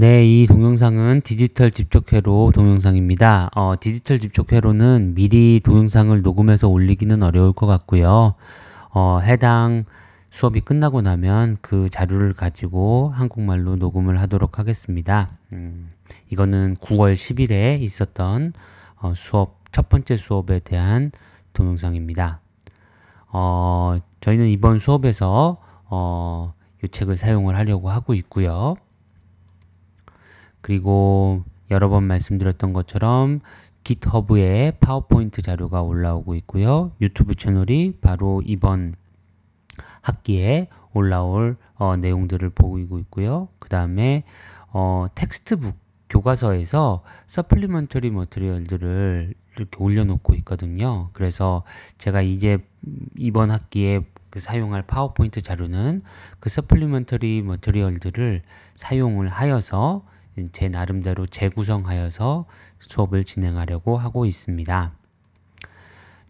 네, 이 동영상은 디지털 집적회로 동영상입니다. 어, 디지털 집적회로는 미리 동영상을 녹음해서 올리기는 어려울 것 같고요. 어, 해당 수업이 끝나고 나면 그 자료를 가지고 한국말로 녹음을 하도록 하겠습니다. 음, 이거는 9월 10일에 있었던 어, 수업, 첫 번째 수업에 대한 동영상입니다. 어, 저희는 이번 수업에서 어, 이 책을 사용을 하려고 하고 있고요. 그리고 여러 번 말씀드렸던 것처럼 GitHub에 파워포인트 자료가 올라오고 있고요. 유튜브 채널이 바로 이번 학기에 올라올 어, 내용들을 보이고 있고요. 그 다음에 어, 텍스트북 교과서에서 서플리먼터리 머트리얼들을 이렇게 올려놓고 있거든요. 그래서 제가 이제 이번 학기에 그 사용할 파워포인트 자료는 그 서플리먼터리 머트리얼들을 사용을 하여서 제 나름대로 재구성하여서 수업을 진행하려고 하고 있습니다.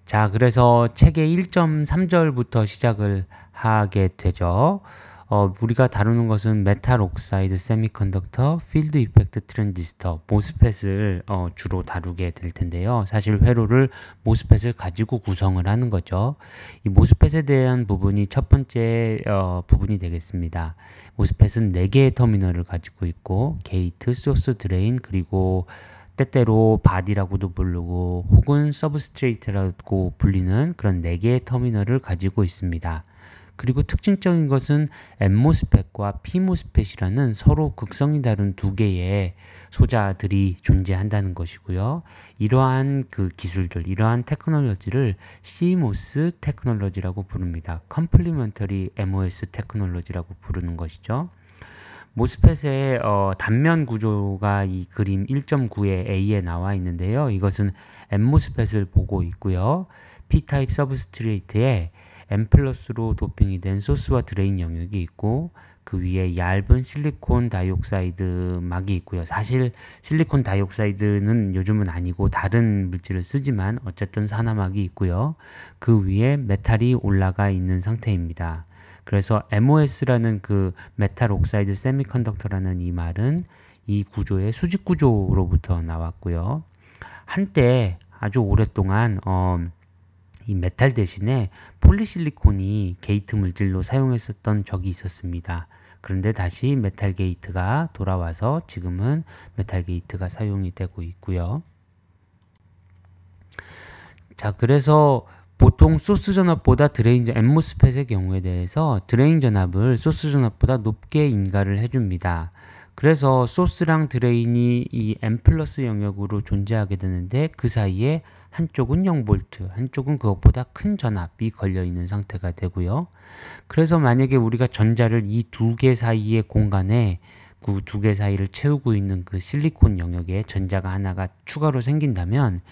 자, 그래서 책의 1.3절부터 시작을 하게 되죠. 어, 우리가 다루는 것은 메탈 옥사이드 세미컨덕터, 필드 이펙트 트랜지스터, 모스펫을 어, 주로 다루게 될 텐데요. 사실 회로를 모스펫을 가지고 구성을 하는 거죠. 이 모스펫에 대한 부분이 첫 번째 어, 부분이 되겠습니다. 모스펫은 4개의 터미널을 가지고 있고 게이트, 소스 드레인, 그리고 때때로 바디라고도 부르고 혹은 서브스트레이트라고 불리는 그런 4개의 터미널을 가지고 있습니다. 그리고 특징적인 것은 엠모스펫과 피모스펫이라는 서로 극성이 다른 두 개의 소자들이 존재한다는 것이고요. 이러한 그 기술들, 이러한 테크놀로지를 CMOS 테크놀로지라고 부릅니다. 컴플리먼터리 MOS 테크놀로지라고 부르는 것이죠. 모스펫의 어, 단면 구조가 이 그림 1.9의 A에 나와 있는데요. 이것은 엠 모스펫을 보고 있고요. P 타입 서브스트레이트에 엠플러스로 도핑이 된 소스와 드레인 영역이 있고 그 위에 얇은 실리콘 다이옥사이드 막이 있고요. 사실 실리콘 다이옥사이드는 요즘은 아니고 다른 물질을 쓰지만 어쨌든 산화막이 있고요. 그 위에 메탈이 올라가 있는 상태입니다. 그래서 MOS라는 그 메탈 옥사이드 세미컨덕터라는 이 말은 이 구조의 수직 구조로부터 나왔고요. 한때 아주 오랫동안 어, 이 메탈 대신에 폴리실리콘이 게이트 물질로 사용했었던 적이 있었습니다. 그런데 다시 메탈 게이트가 돌아와서 지금은 메탈 게이트가 사용이 되고 있고요. 자, 그래서 보통 소스 전압보다 드레인 전 엠모스펫의 경우에 대해서 드레인 전압을 소스 전압보다 높게 인가를 해줍니다. 그래서 소스랑 드레인이 이 M 플러스 영역으로 존재하게 되는데 그 사이에 한쪽은 0볼트 한쪽은 그것보다 큰 전압이 걸려 있는 상태가 되고요. 그래서 만약에 우리가 전자를 이 두 개 사이의 공간에 그 두 개 사이를 채우고 있는 그 실리콘 영역에 전자가 하나가 추가로 생긴다면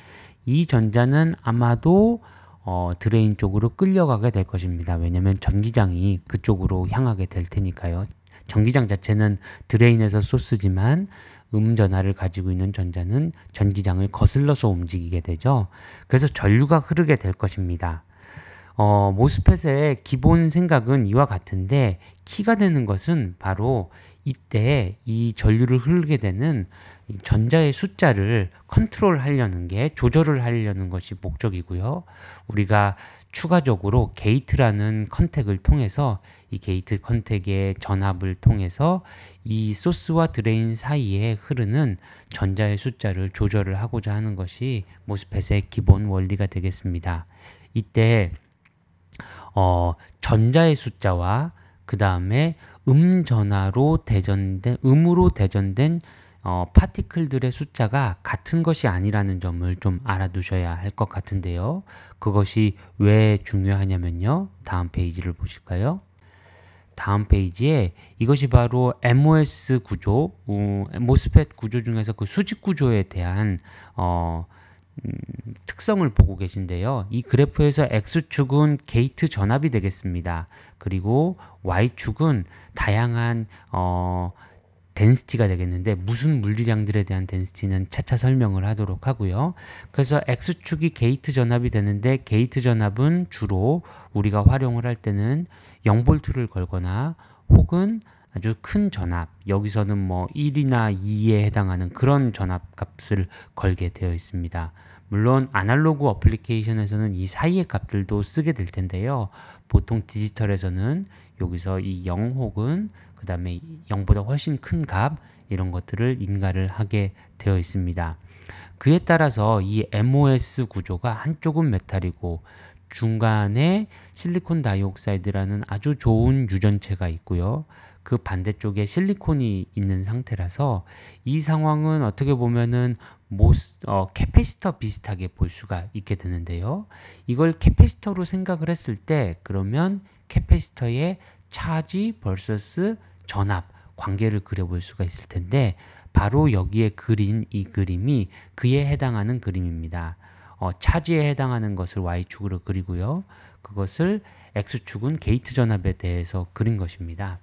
이 전자는 아마도 어, 드레인 쪽으로 끌려가게 될 것입니다. 왜냐면 전기장이 그쪽으로 향하게 될 테니까요. 전기장 자체는 드레인에서 소스지만 음 전하를 가지고 있는 전자는 전기장을 거슬러서 움직이게 되죠. 그래서 전류가 흐르게 될 것입니다. 어, 모스펫의 기본 생각은 이와 같은데 키가 되는 것은 바로 이때 이 전류를 흐르게 되는 전자의 숫자를 컨트롤 하려는 게 조절을 하려는 것이 목적이고요. 우리가 추가적으로 게이트라는 컨택을 통해서 이 게이트 컨택의 전압을 통해서 이 소스와 드레인 사이에 흐르는 전자의 숫자를 조절을 하고자 하는 것이 모스펫의 기본 원리가 되겠습니다. 이때 어, 전자의 숫자와 그 다음에 음 전화로 대전된 음으로 대전된 어, 파티클들의 숫자가 같은 것이 아니라는 점을 좀 알아두셔야 할 것 같은데요. 그것이 왜 중요하냐면요. 다음 페이지를 보실까요? 다음 페이지에 이것이 바로 MOS 구조, 어, MOSFET 구조 중에서 그 수직 구조에 대한 어, 음, 특성을 보고 계신데요. 이 그래프에서 X축은 게이트 전압이 되겠습니다. 그리고 Y축은 다양한 어, 덴스티가 되겠는데 무슨 물리량들에 대한 덴스티는 차차 설명을 하도록 하고요. 그래서 X축이 게이트 전압이 되는데 게이트 전압은 주로 우리가 활용을 할 때는 0볼트를 걸거나 혹은 아주 큰 전압, 여기서는 뭐 1이나 2에 해당하는 그런 전압 값을 걸게 되어 있습니다. 물론 아날로그 어플리케이션에서는 이 사이의 값들도 쓰게 될 텐데요. 보통 디지털에서는 여기서 이 0 혹은 그 다음에 0보다 훨씬 큰 값, 이런 것들을 인가를 하게 되어 있습니다. 그에 따라서 이 MOS 구조가 한쪽은 메탈이고 중간에 실리콘 다이옥사이드라는 아주 좋은 유전체가 있고요. 그 반대쪽에 실리콘이 있는 상태라서 이 상황은 어떻게 보면은 모스, 어, 캐피시터 비슷하게 볼 수가 있게 되는데요. 이걸 캐피시터로 생각을 했을 때 그러면 캐피시터의 차지 vs 전압 관계를 그려볼 수가 있을 텐데 바로 여기에 그린 이 그림이 그에 해당하는 그림입니다. 어, 차지에 해당하는 것을 y축으로 그리고요. 그것을 x축은 게이트 전압에 대해서 그린 것입니다.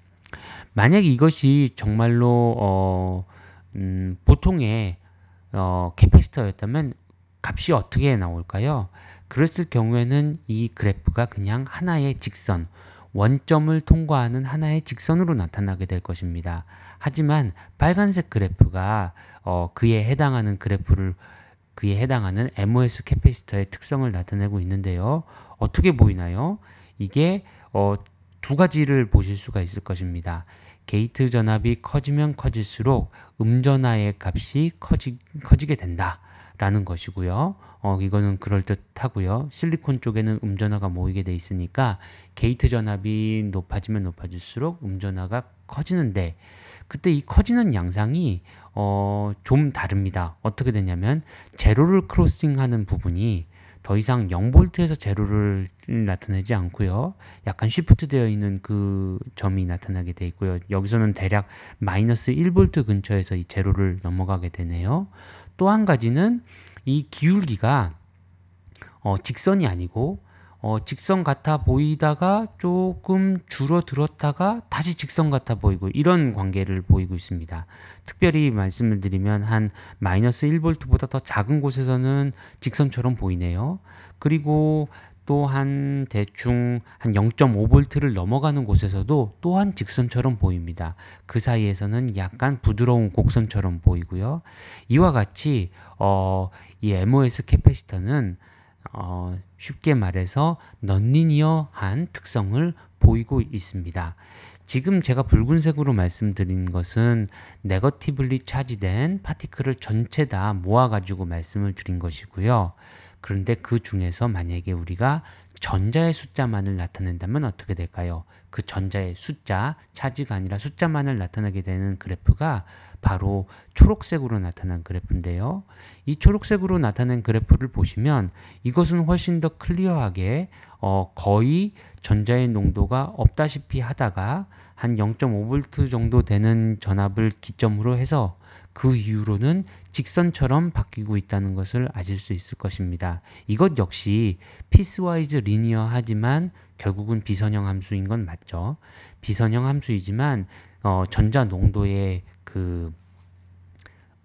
만약 이것이 정말로 어, 음, 보통의 어, 캐패시터였다면 값이 어떻게 나올까요? 그랬을 경우에는 이 그래프가 그냥 하나의 직선, 원점을 통과하는 하나의 직선으로 나타나게 될 것입니다. 하지만 빨간색 그래프가 어, 그에 해당하는 그래프를 그에 해당하는 MOS 캐패시터의 특성을 나타내고 있는데요. 어떻게 보이나요? 이게 어, 두 가지를 보실 수가 있을 것입니다. 게이트 전압이 커지면 커질수록 음전화의 값이 커지, 커지게 된다. 라는 것이고요. 어, 이거는 그럴듯하고요. 실리콘 쪽에는 음전화가 모이게 돼 있으니까 게이트 전압이 높아지면 높아질수록 음전화가 커지는데 그때 이 커지는 양상이 어, 좀 다릅니다. 어떻게 되냐면 제로를 크로싱하는 부분이 더 이상 0볼트에서 제로를 나타내지 않고요. 약간 쉬프트 되어 있는 그 점이 나타나게 돼 있고요. 여기서는 대략 마이너스 1볼트 근처에서 이 제로를 넘어가게 되네요. 또한 가지는 이 기울기가 어, 직선이 아니고 어, 직선 같아 보이다가 조금 줄어들었다가 다시 직선 같아 보이고 이런 관계를 보이고 있습니다. 특별히 말씀을 드리면 한 마이너스 1볼트보다 더 작은 곳에서는 직선처럼 보이네요. 그리고 또한 대충 한 0.5V를 넘어가는 곳에서도 또한 직선처럼 보입니다. 그 사이에서는 약간 부드러운 곡선처럼 보이고요. 이와 같이 어, 이 MOS 캐패시터는 어, 쉽게 말해서 넌리니어한 특성을 보이고 있습니다. 지금 제가 붉은색으로 말씀드린 것은 네거티블리 차지된 파티클을 전체 다 모아가지고 말씀을 드린 것이고요. 그런데 그 중에서 만약에 우리가 전자의 숫자만을 나타낸다면 어떻게 될까요? 그 전자의 숫자, 차지가 아니라 숫자만을 나타내게 되는 그래프가 바로 초록색으로 나타난 그래프인데요. 이 초록색으로 나타낸 그래프를 보시면 이것은 훨씬 더 클리어하게 어, 거의 전자의 농도가 없다시피 하다가 한 0.5V 정도 되는 전압을 기점으로 해서 그 이후로는 직선처럼 바뀌고 있다는 것을 아실 수 있을 것입니다. 이것 역시 피스와이즈 리니어하지만 결국은 비선형 함수인 건 맞죠. 비선형 함수이지만 어, 전자 농도의 그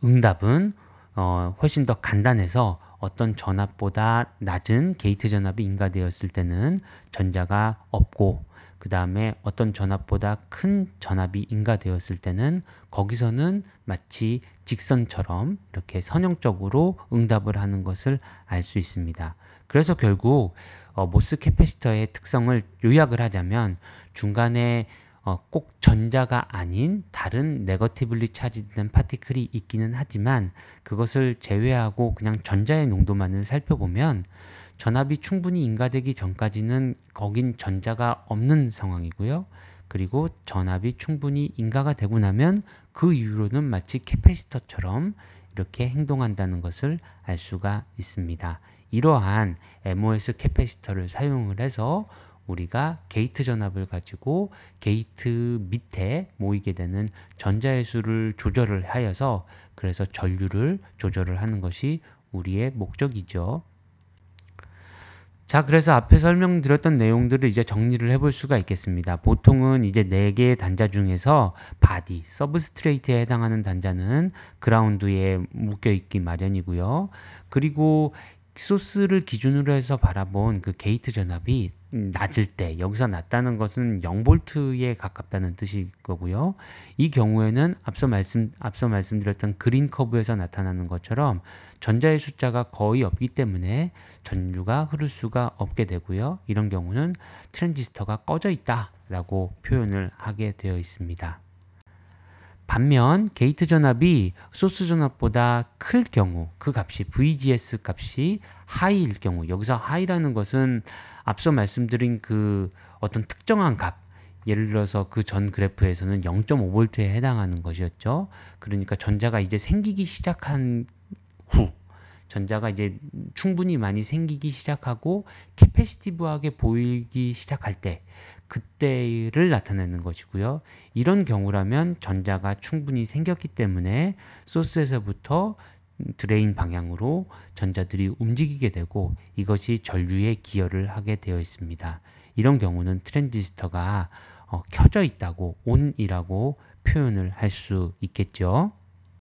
응답은 어, 훨씬 더 간단해서 어떤 전압보다 낮은 게이트 전압이 인가되었을 때는 전자가 없고 그 다음에 어떤 전압보다 큰 전압이 인가되었을 때는 거기서는 마치 직선처럼 이렇게 선형적으로 응답을 하는 것을 알 수 있습니다. 그래서 결국 어, 모스 캐패시터의 특성을 요약을 하자면 중간에 어, 꼭 전자가 아닌 다른 네거티블리 차지된 파티클이 있기는 하지만 그것을 제외하고 그냥 전자의 농도만을 살펴보면 전압이 충분히 인가되기 전까지는 거긴 전자가 없는 상황이고요. 그리고 전압이 충분히 인가가 되고 나면 그 이후로는 마치 캐패시터처럼 이렇게 행동한다는 것을 알 수가 있습니다. 이러한 MOS 캐패시터를 사용을 해서 우리가 게이트 전압을 가지고 게이트 밑에 모이게 되는 전자의 수를 조절을 하여서 그래서 전류를 조절을 하는 것이 우리의 목적이죠. 자 그래서 앞에 설명드렸던 내용들을 이제 정리를 해볼 수가 있겠습니다. 보통은 이제 4개의 단자 중에서 바디, 서브스트레이트에 해당하는 단자는 그라운드에 묶여있기 마련이고요. 그리고 소스를 기준으로 해서 바라본 그 게이트 전압이 음. 낮을 때 여기서 낮다는 것은 0볼트에 가깝다는 뜻일 거고요. 이 경우에는 앞서 말씀 앞서 말씀드렸던 그린 커브에서 나타나는 것처럼 전자의 숫자가 거의 없기 때문에 전류가 흐를 수가 없게 되고요. 이런 경우는 트랜지스터가 꺼져 있다라고 표현을 하게 되어 있습니다. 반면 게이트 전압이 소스 전압보다 클 경우 그 값이 VGS 값이 하이일 경우 여기서 하이라는 것은 앞서 말씀드린 그 어떤 특정한 값 예를 들어서 그 전 그래프에서는 0.5V에 해당하는 것이었죠. 그러니까 전자가 이제 생기기 시작한 후 전자가 이제 충분히 많이 생기기 시작하고 캐패시티브하게 보이기 시작할 때 그때를 나타내는 것이고요. 이런 경우라면 전자가 충분히 생겼기 때문에 소스에서부터 드레인 방향으로 전자들이 움직이게 되고 이것이 전류에 기여를 하게 되어 있습니다. 이런 경우는 트랜지스터가 어, 켜져 있다고 온이라고 표현을 할 수 있겠죠.